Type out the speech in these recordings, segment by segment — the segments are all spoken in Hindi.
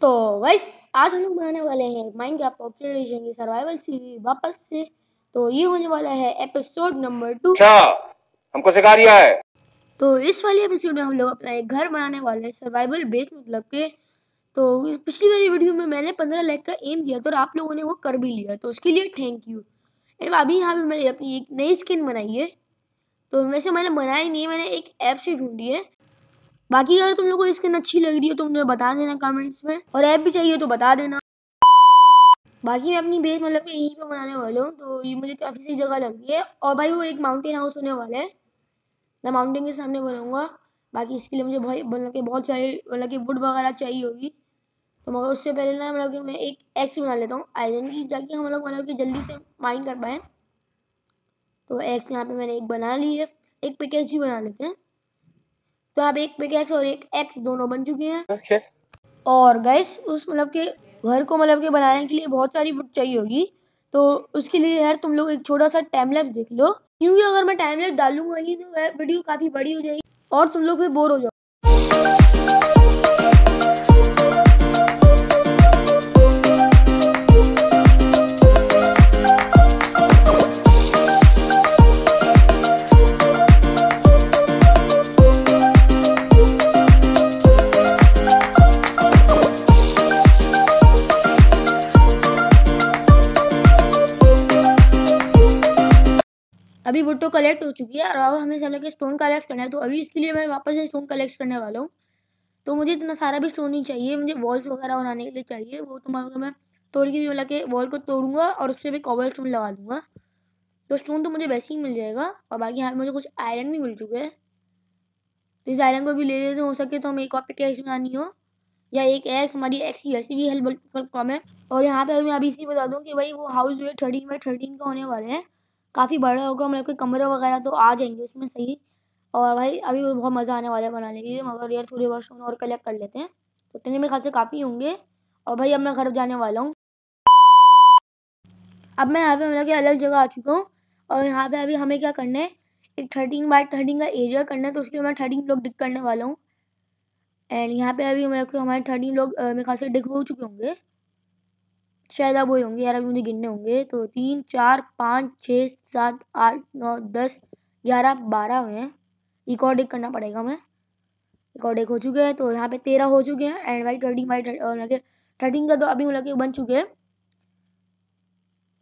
तो वैस आज हम लोग बनाने वाले हैं माइनक्राफ्ट पॉपुलर एडिशन की सर्वाइवल सीरीज वापस से तो ये होने वाला है एपिसोड नंबर टू हमको सिखा दिया है तो इस वाले एपिसोड में हम लोग अपना एक घर बनाने वाले हैं सर्वाइवल बेस मतलब के तो पिछली वाली वीडियो में मैंने पंद्रह लाख का एम दिया तो और आप लोगों ने वो कर भी लिया तो उसके लिए थैंक यू एंड अभी यहाँ पे मैंने अपनी एक नई स्किन बनाई है तो वैसे मैंने बनाई नहीं मैंने एक ऐप से ढूंढी है बाकी अगर तुम लोग को स्किन अच्छी लग रही हो तो मुझे बता देना कमेंट्स में और ऐप भी चाहिए तो बता देना बाकी मैं अपनी बेस मतलब कि यहीं पे बनाने वाला हूँ तो ये मुझे काफ़ी सही जगह लग रही है और भाई वो एक माउंटेन हाउस होने वाला है मैं माउंटेन के सामने बनाऊँगा बाकी इसके लिए मुझे भाई मतलब कि बहुत सारी मतलब कि वुड वगैरह चाहिए होगी तो मगर उससे पहले ना मतलब कि मैं एक एक्स बना लेता हूँ आयरन की ताकि हम लोग मतलब कि जल्दी से माइन कर पाएँ तो एक्स यहाँ पर मैंने एक बना ली है एक पिकेज भी बना लेते हैं तो आप एक पिक एक्स और एक एक्स दोनों बन चुके हैं और गैस उस मतलब के घर को मतलब के बनाने के लिए बहुत सारी बुक चाहिए होगी तो उसके लिए यार तुम लोग एक छोटा सा टाइम लैप्स देख लो क्योंकि अगर मैं टाइम लैप्स डालूंगा ही तो वीडियो काफ़ी बड़ी हो जाएगी और तुम लोग भी बोर हो जाओ अभी वुड तो कलेक्ट हो चुकी है और अब हमें सब लेके स्टोन कलेक्ट करना है तो अभी इसके लिए मैं वापस से स्टोन कलेक्ट करने वाला हूँ तो मुझे इतना सारा भी स्टोन ही चाहिए मुझे वॉल्स वगैरह बनाने के लिए चाहिए वो तुम्हारा तो मैं तोड़ के भी मतलब के वॉल को तोड़ूंगा और उससे भी कॉबल स्टोन लगा दूंगा तो स्टोन तो मुझे वैसे ही मिल जाएगा और बाकी यहाँ पर मुझे कुछ आयरन भी मिल चुके हैं तो इस आयरन को भी ले लेते हो सके तो हमें एक और कैश बनानी हो या एक एक्स हमारी एक्स ही वैसे भी हेल्प कम है और यहाँ पर मैं अभी इसी बता दूँ कि भाई वो हाउस जो है थर्टीन बाई थर्टीन का होने वाले हैं काफ़ी बड़ा होगा मतलब कि कमरे वगैरह तो आ जाएंगे उसमें सही और भाई अभी बहुत मज़ा आने वाला है बनाने के लिए मगर यार थोड़े बर्सन और कलेक्ट कर लेते हैं तो इतने में खासे काफ़ी होंगे और भाई अब मैं घर जाने वाला हूँ अब मैं यहाँ पे मतलब कि अलग जगह आ चुका हूँ और यहाँ पे अभी हमें क्या करना है एक थर्टीन बाई थर्टीन का एरिया करना है तो उसके लिए मैं थर्टीन लोग डिक करने वाला हूँ एंड यहाँ पे अभी मतलब कि हमारे थर्टीन लोग मेरे खास से डिक हो चुके होंगे शायद अब वही होंगे यार अभी मुझे गिनने होंगे तो तीन चार पाँच छः सात आठ नौ दस ग्यारह बारह हुए हैं एक और एक करना पड़ेगा हमें एक और एक हो चुके हैं तो यहाँ पे तेरह हो चुके हैं एंड वाई थर्टीन वाई लगे थर्टीन का तो अभी मतलब कि बन चुके हैं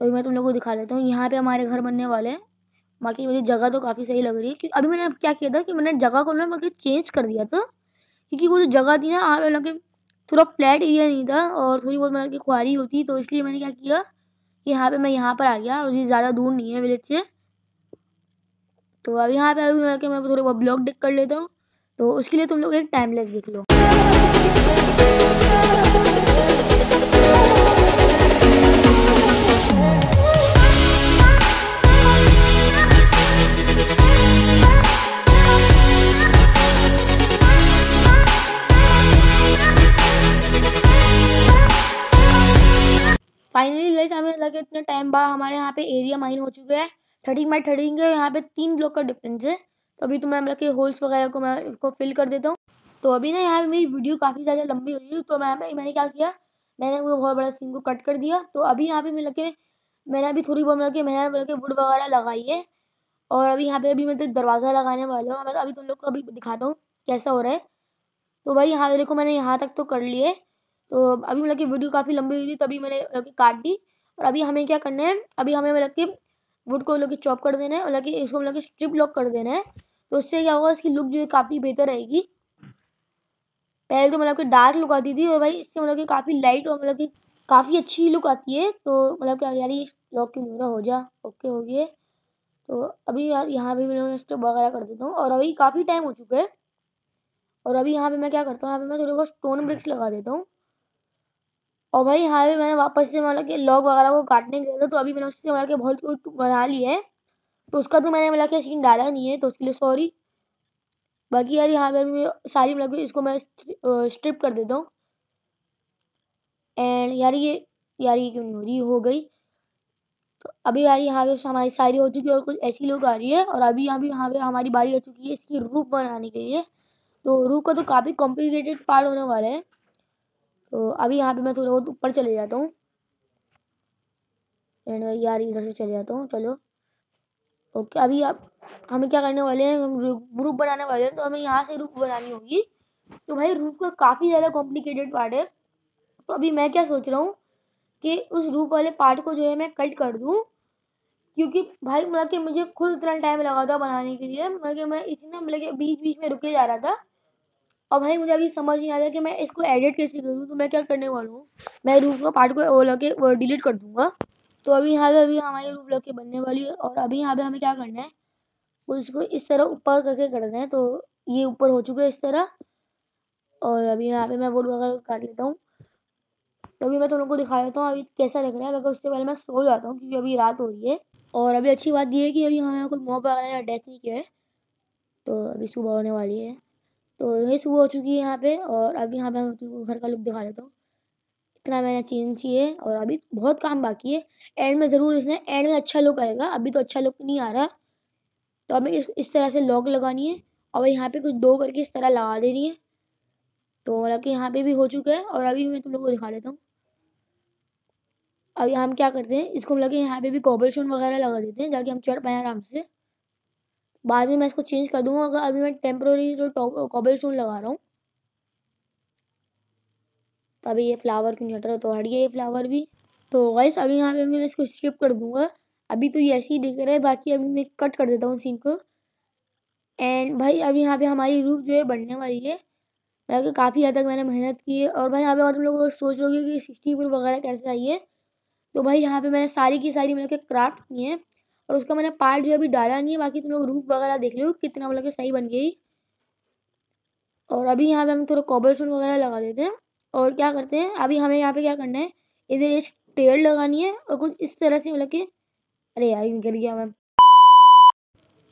तो मैं तुम लोग को दिखा देता हूँ यहाँ पे हमारे घर बनने वाले हैं बाकी मुझे जगह तो काफ़ी सही लग रही है क्योंकि अभी मैंने क्या किया था कि मैंने जगह को ना मतलब चेंज कर दिया था क्योंकि वो जो जगह थी ना आप मतलब थोड़ा फ्लैट एरिया नहीं था और थोड़ी बहुत मतलब की खुआरी होती तो इसलिए मैंने क्या किया कि यहाँ पे मैं यहाँ पर आ गया और ये ज़्यादा दूर नहीं है विलेज से तो अब यहाँ पे अभी मतलब मैं थोड़े बहुत ब्लॉग डिक कर लेता हूँ तो उसके लिए तुम लोग एक टाइमलेस देख लो लंबा हमारे यहाँ पे एरिया माइन हो चुका है थर्टीन बाई थर्टीन के यहाँ पे तीन ब्लॉक का डिफरेंस है तो अभी तो मैं मतलब होल्स वगैरह को मैं को फिल कर देता हूँ तो अभी ना यहाँ पे मेरी वीडियो काफ़ी ज़्यादा लंबी हो गई तो मैं यहाँ पे मैंने क्या किया मैंने वो बहुत बड़ा सीन को कट कर दिया तो अभी यहाँ पे मतलब के मैंने अभी थोड़ी बहुत मतलब कि मैंने मतलब वुड वगैरह लगाई है और अभी यहाँ पे अभी मतलब दरवाज़ा लगाने वाला हूँ मैं मतलब अभी तुम लोग को अभी दिखाता हूँ कैसा हो रहा है तो भाई यहाँ देखो मैंने यहाँ तक तो कर लिए तो अभी मतलब कि वीडियो काफ़ी लंबी हुई थी तभी तो मैंने मतलब काट दी और अभी हमें क्या करना है अभी हमें मतलब कि वुड को मतलब कि चॉप कर देना है मतलब कि इसको मतलब कि स्ट्रिप लॉक कर देना है तो उससे क्या होगा इसकी लुक जो है काफ़ी बेहतर रहेगी पहले तो मतलब कि डार्क लुक आती थी और भाई इससे मतलब कि काफ़ी लाइट और मतलब कि काफ़ी अच्छी लुक आती है तो मतलब क्या यार ये लॉक क्यों नहीं हो जा ओके हो गए तो अभी यार यहाँ पर मैं स्टेप वगैरह कर देता हूँ और अभी काफ़ी टाइम हो चुका है और अभी यहाँ पे मैं क्या करता हूँ यहाँ पे मैं थोड़े बहुत स्टोन ब्रिक्स लगा देता हूँ और भाई यहाँ पे मैंने वापस से मतलब कि लॉग वगैरह को काटने के लिए तो अभी मैंने उससे मतलब कि बहुत बना लिया है तो उसका तो मैंने मतलब कि सीन डाला नहीं है तो उसके लिए सॉरी बाकी यार यहाँ पे मैं सारी मतलब कि इसको मैं स्ट्रिप कर देता हूँ एंड यार ये यार ये क्यों नहीं हो रही हो गई तो अभी यार यहाँ पे हमारी सारी हो चुकी है और कुछ ऐसी लोग आ रही है और अभी यहाँ भी यहाँ पे हमारी बारी आ चुकी है इसकी रूप बनाने के लिए तो रूप का तो काफ़ी कॉम्प्लिकेटेड पार्ट होने वाला है तो अभी यहाँ पे मैं थोड़ा बहुत ऊपर चले जाता हूँ एंड भाई यार इधर से चले जाता हूँ चलो ओके अभी आप हमें क्या करने वाले हैं ग्रुप बनाने वाले हैं तो हमें यहाँ से रूफ बनानी होगी तो भाई रूफ का काफ़ी ज़्यादा कॉम्प्लिकेटेड पार्ट है तो अभी मैं क्या सोच रहा हूँ कि उस रूफ वाले पार्ट को जो है मैं कट कर दूँ क्योंकि भाई मतलब कि मुझे खुद इतना टाइम लगा था बनाने के लिए मतलब कि मैं इसी ना मतलब कि बीच बीच में रुके जा रहा था और भाई मुझे अभी समझ नहीं आ रहा कि मैं इसको एडिट कैसे करूँ तो मैं क्या करने वाला हूँ मैं रूफ का पार्ट को वो के डिलीट कर दूँगा तो अभी यहाँ पे अभी हमारी रूफ लग के बनने वाली है और अभी यहाँ पे हमें क्या करना है उसको इस तरह ऊपर करके करना है तो ये ऊपर हो चुका है इस तरह और अभी यहाँ पे मैं वो वगैरह काट लेता हूँ तो अभी मैं तुम लोग को दिखा देता हूँ अभी कैसा लग रहा है मगर उससे पहले मैं सो जाता हूँ क्योंकि अभी रात हो रही है और अभी अच्छी बात यह है कि अभी हमें कोई मोब वगैरह या डेथ नहीं किया है तो अभी सुबह होने वाली है तो ये सुबह हो चुकी है यहाँ पे और अभी यहाँ पे मैं घर का लुक दिखा देता हूँ इतना मैंने चेंज किए और अभी बहुत काम बाकी है एंड में ज़रूर देखना एंड में अच्छा लुक आएगा अभी तो अच्छा लुक नहीं आ रहा तो हमें इस, इस तरह से लॉक लगानी है और यहाँ पे कुछ दो करके इस तरह लगा देनी है तो मतलब कि यहाँ पे भी हो चुका है और अभी मैं तुम लोग को दिखा देता हूँ अभी हम क्या करते हैं इसको मतलब कि यहाँ पे भी कॉबल स्टोन वगैरह लगा देते हैं ताकि हम चढ़ पाएँ आराम से बाद में मैं इसको चेंज कर दूंगा अगर अभी मैं टेम्प्रोरी जो कॉबल स्टोन लगा रहा हूँ तभी ये फ्लावर क्यों छट रहा तो हट गया ये फ्लावर भी तो वैस अभी यहाँ पे मैं इसको स्ट्रिप कर दूंगा अभी तो ये ऐसे ही दिख रहा है बाकी अभी मैं कट कर देता हूँ सीन को एंड भाई अभी यहाँ पे हमारी रूप जो है बढ़ने वाली है मैं काफ़ी हद तक मैंने मेहनत की है और भाई यहाँ पे और तुम लोग सोच लोगे कि सिक्सटी प्रूफ वगैरह कैसे आई है तो भाई यहाँ पे मैंने सारी की सारी मतलब क्राफ्ट की हैं और उसका मैंने पार्ट जो अभी डाला नहीं है बाकी तुम लोग रूफ वगैरह देख लो कितना मतलब सही बन गई और अभी यहाँ पे हम थोड़ा कॉबल स्टोन वगैरह लगा देते हैं और क्या करते हैं अभी हमें यहाँ पे क्या करना है इधर एक टेल लगानी है और कुछ इस तरह से मतलब कि अरे यार निकल गया मैम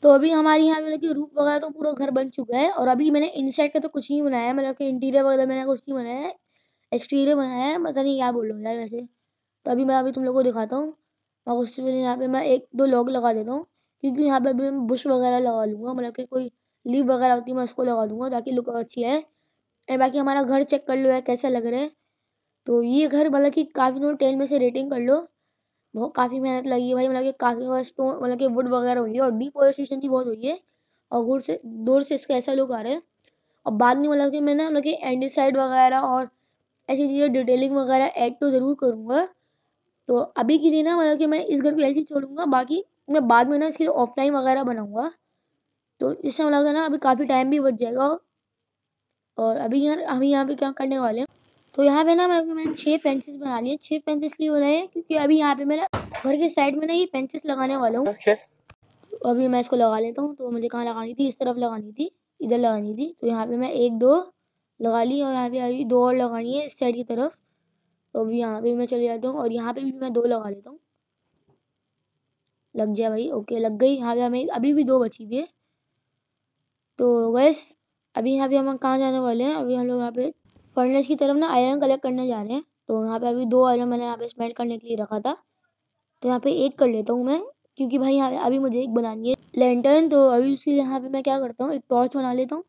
तो अभी हमारे यहाँ मतलब कि रूफ वगैरह तो पूरा घर बन चुका है और अभी मैंने इनसाइड का तो कुछ नहीं बनाया मतलब कि इंटीरियर वगैरह मैंने कुछ नहीं बनाया है एक्सटीरियर बनाया है पता नहीं क्या बोल रहा हूँ यार वैसे तो अभी मैं अभी तुम लोग को दिखाता हूँ और उससे पहले यहाँ पे मैं एक दो लॉग लगा देता हूँ क्योंकि यहाँ पे अभी मैं बुश वगैरह लगा लूँगा मतलब कि कोई लीव वगैरह होती है मैं उसको लगा दूँगा ताकि लुक अच्छी है एंड बाकी हमारा घर चेक कर लो है कैसा लग रहा है तो ये घर मतलब कि काफ़ी नो टेन में से रेटिंग कर लो बहुत काफ़ी मेहनत लगी है भाई मतलब कि काफ़ी स्टोन मतलब कि वुड वगैरह हुई है और डिपोरेशन भी बहुत हुई है और दूर से दूर से इसका ऐसा लुक आ रहा है और बाद में मतलब कि मैं ना मतलब कि साइड वगैरह और ऐसी चीज़ें डिटेलिंग वगैरह ऐड तो ज़रूर करूँगा तो अभी के लिए ना मतलब कि मैं इस घर को ऐसे ही छोड़ूंगा बाकी मैं बाद में ना इसके लिए ऑफलाइन वगैरह बनाऊँगा तो इससे मतलब ना अभी काफ़ी टाइम भी बच जाएगा और अभी यहाँ हम यहाँ पे क्या करने वाले हैं तो यहाँ पे ना मतलब मैंने छः पेंसिल्स बना लिए छः पेंसिल्स इसलिए बनाए हैं क्योंकि अभी यहाँ पे मेरा घर के साइड में ना ये पेंसिल्स लगाने वाला हूँ तो अभी मैं इसको लगा लेता हूँ तो मुझे कहाँ लगानी थी इस तरफ लगानी थी इधर लगानी थी तो यहाँ पे मैं एक दो लगा ली और यहाँ पे अभी दो और लगानी है इस साइड की तरफ तो अभी यहाँ पे मैं चले जाता हूँ और यहाँ पे भी मैं दो लगा लेता हूँ लग जाए भाई ओके लग गई यहाँ पे हमें अभी भी दो बची हुई है तो वैस अभी यहाँ पे हम कहाँ जाने वाले हैं अभी हम लोग यहाँ पे फर्नेस की तरफ ना आयरन कलेक्ट करने जा रहे हैं तो यहाँ पे अभी दो आयरन मैंने यहाँ पे स्मेल्ट करने के लिए रखा था तो यहाँ पे एक कर लेता हूँ मैं क्योंकि भाई यहाँ अभी मुझे एक बनानी है लेंटर्न तो अभी उसके लिए यहाँ पे मैं क्या करता हूँ एक टॉर्च बना लेता हूँ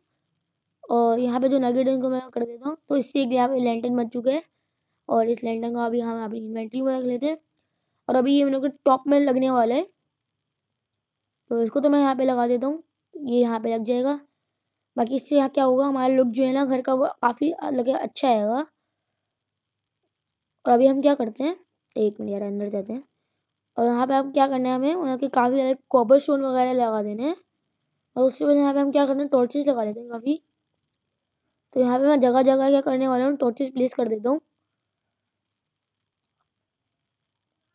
और यहाँ पे जो नगेट है उनको मैं कर देता हूँ तो इससे एक यहाँ पे लेंटर्न बन चुके हैं और इस लैंडन का अभी हम अपनी इन्वेंट्री में रख लेते हैं और अभी ये मेरे को टॉप में लगने वाला है तो इसको तो मैं यहाँ पे लगा देता हूँ ये यहाँ पे लग जाएगा बाकी इससे यहाँ क्या होगा हमारा लुक जो है ना घर का वो काफ़ी लगे अच्छा आएगा और अभी हम क्या करते हैं एक मिनट यार अंदर जाते हैं और यहाँ पे हम क्या करना है हमें यहाँ के काफ़ी सारे कॉबर स्टोन वगैरह लगा देने हैं और उसके बाद यहाँ पे हम क्या करते हैं टॉर्चेस लगा लेते हैं काफ़ी तो यहाँ पे मैं जगह जगह क्या करने वाला हूँ टॉर्चेस प्लेस कर देता हूँ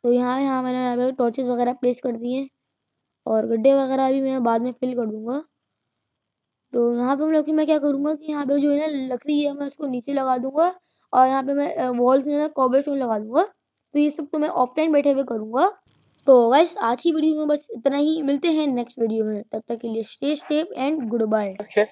तो यहाँ यहाँ मैंने यहाँ पे टॉर्चेस वगैरह प्लेस कर दिए और गड्ढे वगैरह भी मैं बाद में फिल कर दूँगा तो यहाँ पे मतलब कि मैं क्या करूँगा कि यहाँ पे जो है ना लकड़ी है मैं उसको नीचे लगा दूँगा और यहाँ पे मैं वॉल्स में ना कॉबल स्टोन लगा दूँगा तो ये सब तो मैं ऑफलाइन बैठे हुए करूँगा तो गाइस आज की वीडियो में बस इतना ही मिलते हैं नेक्स्ट वीडियो में तब तक के लिए स्टे स्टेप एंड गुड बाय